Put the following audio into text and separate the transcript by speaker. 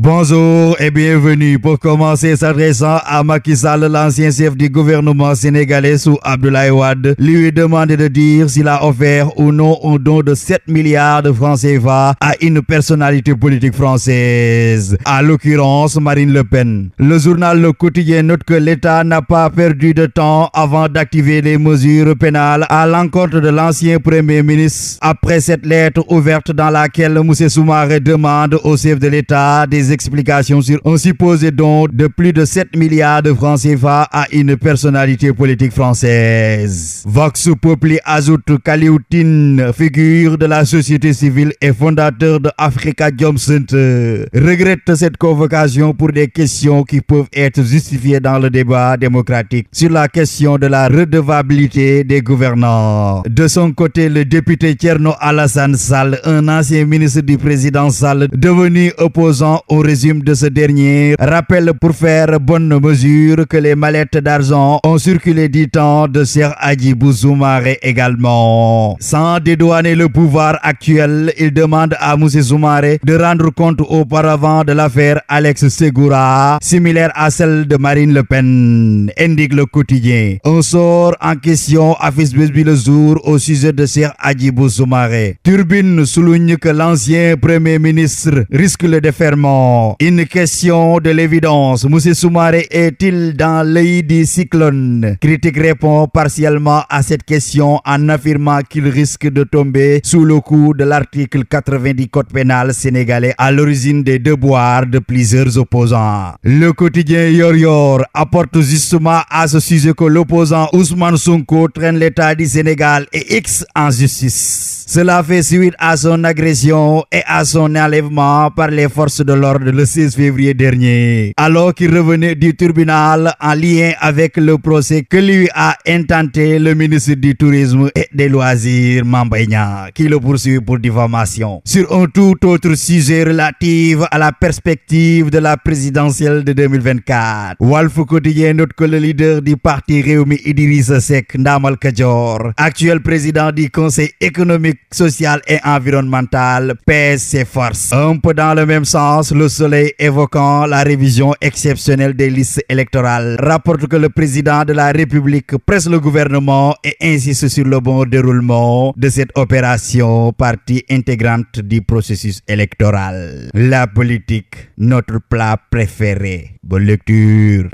Speaker 1: Bonjour et bienvenue pour commencer s'adressant à Macky Sall, l'ancien chef du gouvernement sénégalais sous Abdoulaye Ouad, lui demander de dire s'il a offert ou non un don de 7 milliards de francs CFA à une personnalité politique française, à l'occurrence Marine Le Pen. Le journal Le Quotidien note que l'État n'a pas perdu de temps avant d'activer les mesures pénales à l'encontre de l'ancien Premier ministre après cette lettre ouverte dans laquelle Moussé Soumaré demande au chef de l'État des explications sur un supposé don de plus de 7 milliards de francs CFA à une personnalité politique française. Vox Populi Azout Kalioutine, figure de la société civile et fondateur de Africa Job Center, regrette cette convocation pour des questions qui peuvent être justifiées dans le débat démocratique sur la question de la redevabilité des gouvernants. De son côté, le député Tcherno Alassane Sall, un ancien ministre du président Sall, devenu opposant au résume de ce dernier rappelle pour faire bonne mesure que les mallettes d'argent ont circulé du temps de Sir Hadjibou Zoumare également. Sans dédouaner le pouvoir actuel, il demande à Moussé Zoumare de rendre compte auparavant de l'affaire Alex Segura, similaire à celle de Marine Le Pen, indique le quotidien. On sort en question à Fesbusby le au sujet de Sir Hadjibou Zoumare. Turbine souligne que l'ancien premier ministre risque le déferment une question de l'évidence. Moussé Soumaré est-il dans l'œil du cyclone Critique répond partiellement à cette question en affirmant qu'il risque de tomber sous le coup de l'article 90 Code pénal sénégalais à l'origine des devoirs de plusieurs opposants. Le quotidien Yor Yor apporte justement à ce sujet que l'opposant Ousmane Sonko traîne l'État du Sénégal et X en justice. Cela fait suite à son agression et à son enlèvement par les forces de l'ordre le 16 février dernier, alors qu'il revenait du tribunal en lien avec le procès que lui a intenté le ministre du Tourisme et des Loisirs, Mambayna... qui le poursuit pour diffamation. Sur un tout autre sujet relatif à la perspective de la présidentielle de 2024, Walf Quotidien note que le leader du parti Réumi Idriss Sek Ndamal Kajor, actuel président du Conseil économique, social et environnemental, pèse ses forces. Un peu dans le même sens, le Soleil évoquant la révision exceptionnelle des listes électorales rapporte que le président de la République presse le gouvernement et insiste sur le bon déroulement de cette opération partie intégrante du processus électoral. La politique, notre plat préféré. Bonne lecture.